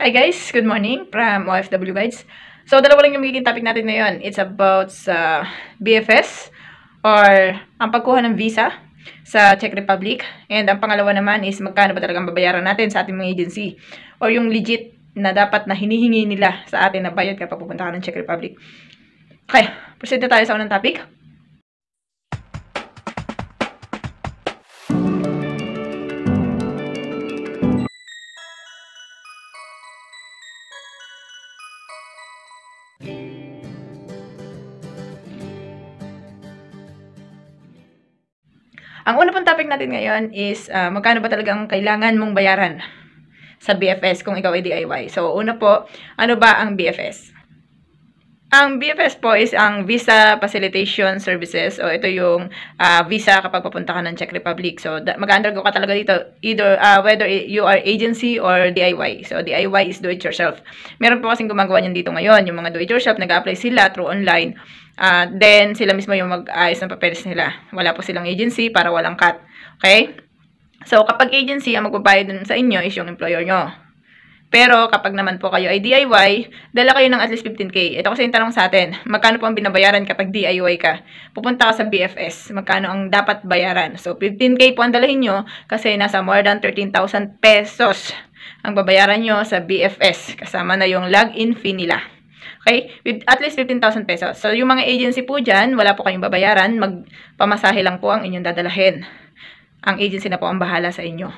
Hi guys, good morning from OFW Guides. So, dalawa lang yung magiging topic natin ngayon. It's about sa BFS or ang pagkuha ng visa sa Czech Republic. And ang pangalawa naman is magkano ba talagang babayaran natin sa ating mga agency or yung legit na dapat na hinihingi nila sa atin na bayad kapag pupunta ka ng Czech Republic. Okay, proceed na tayo sa unang topic. Ang una pong topic natin ngayon is uh, magkano ba talagang kailangan mong bayaran sa BFS kung ikaw ay DIY. So, una po, ano ba ang BFS? Ang BFS po is ang Visa Facilitation Services o ito yung uh, visa kapag papunta ka ng Czech Republic. So mag-undergo ka talaga dito either uh, whether you are agency or DIY. So DIY is do it yourself. Meron po kasing gumagawa niyan dito ngayon, yung mga do it yourself nag-apply sila through online. Uh, then sila mismo yung mag-ayos ng papeles nila. Wala po silang agency para walang cut. Okay? So kapag agency ang magbabayad sa inyo is yung employer nyo. Pero kapag naman po kayo ay DIY, dala kayo ng at least 15K. Ito kasi yung tanong sa atin, magkano po ang binabayaran kapag DIY ka? Pupunta ka sa BFS, magkano ang dapat bayaran? So 15K po ang dalahin nyo kasi nasa more than 13,000 pesos ang babayaran nyo sa BFS. Kasama na yung login fee nila. Okay? With at least 15,000 pesos. So, yung mga agency po dyan, wala po kayong babayaran. Magpamasahe lang po ang inyong dadalahin. Ang agency na po ang bahala sa inyo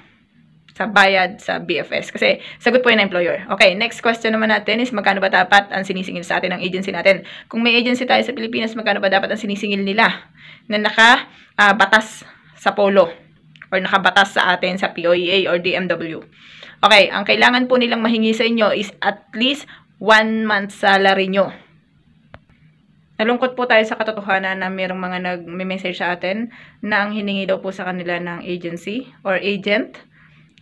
sa bayad sa BFS. Kasi sagot po yun ng employer. Okay, next question naman natin is magkano ba dapat ang sinisingil sa atin ng agency natin? Kung may agency tayo sa Pilipinas, magkano ba dapat ang sinisingil nila na naka uh, batas sa polo or nakabatas sa atin sa POEA or DMW? Okay, ang kailangan po nilang mahingi sa inyo is at least one month salary nyo. Nalungkot po tayo sa katotohanan na mayroong mga nag-message sa atin na ang hiningi daw po sa kanila ng agency or agent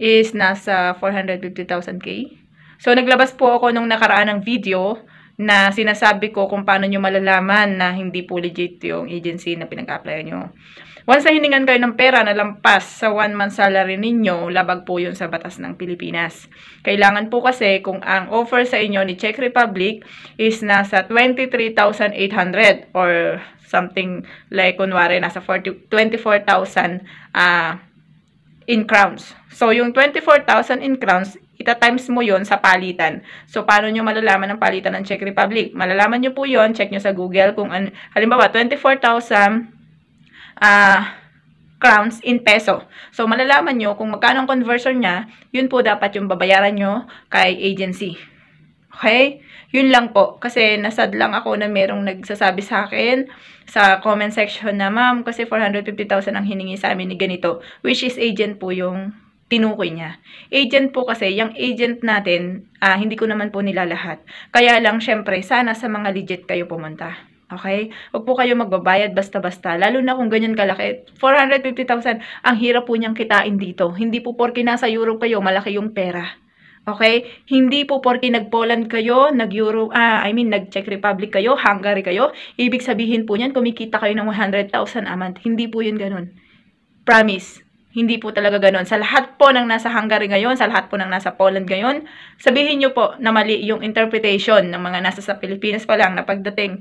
is nasa 450,000K. So, naglabas po ako nung nakaraan ng video na sinasabi ko kung paano nyo malalaman na hindi po legit yung agency na pinag-applyan nyo. Once na hiningan kayo ng pera na lampas sa one month salary ninyo, labag po yun sa batas ng Pilipinas. Kailangan po kasi kung ang offer sa inyo ni Czech Republic is nasa 23,800 or something like kunwari nasa 24,000 uh, in crowns. So, yung 24,000 in crowns, ita-times mo yon sa palitan. So, paano nyo malalaman ang palitan ng Czech Republic? Malalaman nyo po yon check nyo sa Google kung, an halimbawa, 24,000 uh, ah, crowns in peso. So, malalaman nyo kung magkano ang conversion niya, yun po dapat yung babayaran nyo kay agency. Okay? Yun lang po. Kasi nasad lang ako na merong nagsasabi sa akin sa comment section na, ma'am, kasi 450,000 ang hiningi sa amin ni ganito. Which is agent po yung tinukoy niya. Agent po kasi, yung agent natin, ah, hindi ko naman po nila lahat. Kaya lang, syempre, sana sa mga legit kayo pumunta. Okay? Huwag po kayo magbabayad basta-basta. Lalo na kung ganyan kalaki. 450,000, ang hirap po niyang kitain dito. Hindi po porke nasa Europe kayo, malaki yung pera. Okay? Hindi po porke nag-Poland kayo, nag-Euro, ah, I mean, nag-Czech Republic kayo, Hungary kayo, ibig sabihin po niyan, kumikita kayo ng 100,000 a month. Hindi po yun ganun. Promise. Hindi po talaga ganun. Sa lahat po ng nasa Hungary ngayon, sa lahat po ng nasa Poland ngayon, sabihin nyo po na mali yung interpretation ng mga nasa sa Pilipinas pa lang na pagdating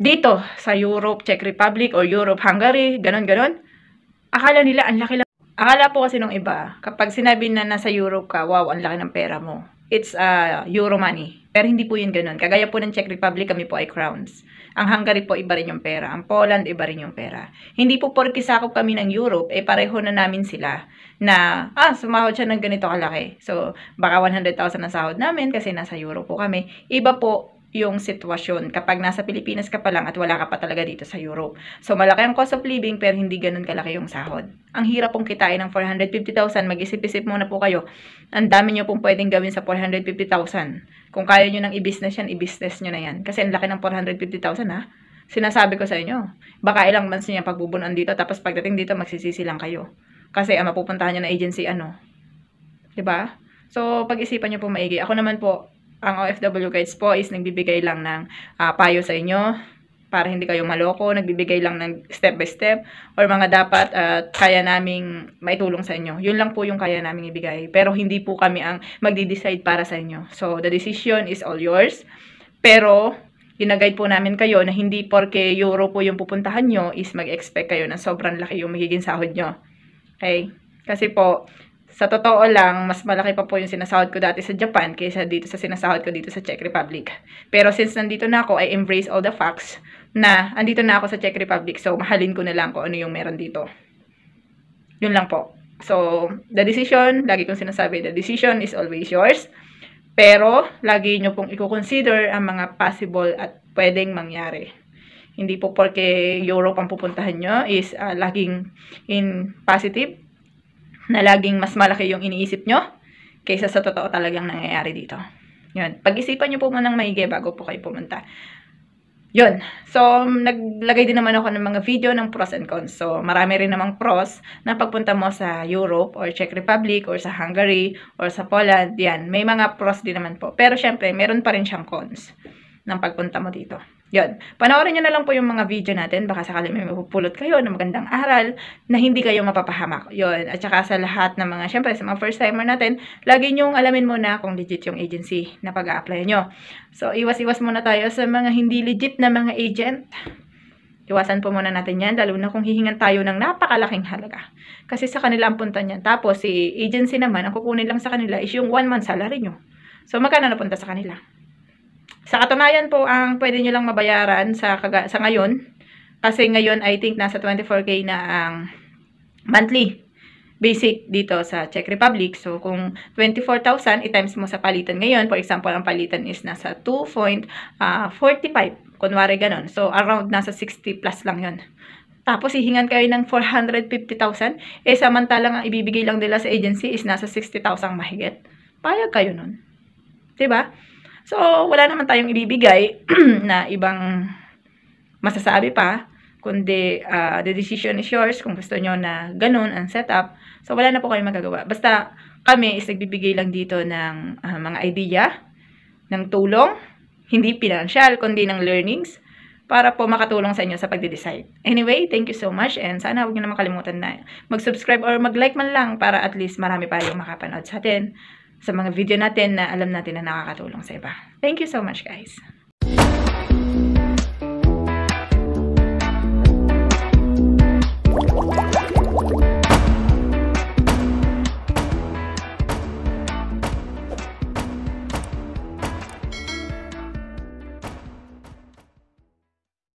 dito sa Europe, Czech Republic, or Europe, Hungary, ganun-ganun. Akala nila, ang laki lang Akala po kasi nung iba, kapag sinabi na nasa Europe ka, wow, ang laki ng pera mo. It's uh, Euro money. Pero hindi po yun ganun. Kagaya po ng Czech Republic, kami po ay crowns. Ang Hungary po, iba rin yung pera. Ang Poland, iba rin yung pera. Hindi po porki sakop kami ng Europe, eh pareho na namin sila na, ah, sumahod siya ng ganito kalaki. So, baka 100,000 ang sahod namin kasi nasa Euro po kami. Iba po yung sitwasyon kapag nasa Pilipinas ka pa lang at wala ka pa talaga dito sa Europe. So malaki ang cost of living pero hindi ganun kalaki yung sahod. Ang hirap pong kitain ng 450,000, mag-isip-isip muna po kayo. Ang dami nyo pong pwedeng gawin sa 450,000. Kung kaya nyo nang i-business yan, i-business nyo na yan. Kasi ang laki ng 450,000 ha. Sinasabi ko sa inyo, baka ilang months nyo yung pagbubunuan dito tapos pagdating dito magsisisi lang kayo. Kasi ang mapupuntahan nyo na agency ano. ba? Diba? So, pag-isipan nyo po maigi. Ako naman po, ang OFW guys po is nagbibigay lang ng uh, payo sa inyo para hindi kayo maloko, nagbibigay lang ng step by step or mga dapat at uh, kaya naming maitulong sa inyo. Yun lang po yung kaya naming ibigay. Pero hindi po kami ang magde-decide para sa inyo. So, the decision is all yours. Pero, ginaguide po namin kayo na hindi porke euro po yung pupuntahan nyo is mag-expect kayo na sobrang laki yung magiging sahod nyo. Okay? Kasi po, sa totoo lang, mas malaki pa po yung sinasahod ko dati sa Japan kaysa dito sa sinasahod ko dito sa Czech Republic. Pero since nandito na ako, I embrace all the facts na andito na ako sa Czech Republic. So, mahalin ko na lang kung ano yung meron dito. Yun lang po. So, the decision, lagi kong sinasabi, the decision is always yours. Pero, lagi nyo pong i-consider ang mga possible at pwedeng mangyari. Hindi po porke Europe ang pupuntahan nyo is uh, laging in positive na laging mas malaki yung iniisip nyo kaysa sa totoo talagang nangyayari dito. Yun. Pag-isipan nyo po muna ng maigi bago po kayo pumunta. Yun. So, naglagay din naman ako ng mga video ng pros and cons. So, marami rin namang pros na pagpunta mo sa Europe or Czech Republic or sa Hungary or sa Poland. Yan. May mga pros din naman po. Pero, syempre, meron pa rin siyang cons ng pagpunta mo dito. Yun. Panoorin nyo na lang po yung mga video natin. Baka sakali may mapupulot kayo ng magandang aral na hindi kayo mapapahamak. Yun. At saka sa lahat ng mga, syempre, sa mga first-timer natin, lagi nyong alamin muna kung legit yung agency na pag apply nyo. So, iwas-iwas muna tayo sa mga hindi legit na mga agent. Iwasan po muna natin yan, lalo na kung hihingan tayo ng napakalaking halaga. Kasi sa kanila ang punta niyan. Tapos, si agency naman, ang kukunin lang sa kanila is yung one month salary nyo. So, magkano napunta sa kanila? Sa katunayan po, ang pwede nyo lang mabayaran sa, kaga, sa ngayon, kasi ngayon I think nasa 24K na ang monthly basic dito sa Czech Republic. So, kung 24,000, i-times mo sa palitan ngayon. For example, ang palitan is nasa 2.45. Uh, ah, kunwari ganun. So, around nasa 60 plus lang yon tapos hihingan kayo ng 450,000, eh samantalang ang ibibigay lang nila sa agency is nasa 60,000 mahigit. Payag kayo nun. 'Di ba? So, wala naman tayong ibibigay na ibang masasabi pa, kundi uh, the decision is yours kung gusto nyo na ganun ang setup. So, wala na po kayong magagawa. Basta kami is nagbibigay lang dito ng uh, mga idea, ng tulong, hindi financial, kundi ng learnings, para po makatulong sa inyo sa pagde-decide. Anyway, thank you so much and sana huwag niyo naman kalimutan na mag-subscribe or mag-like man lang para at least marami pa yung makapanood sa atin sa mga video natin na alam natin na nakakatulong sa iba. Thank you so much guys!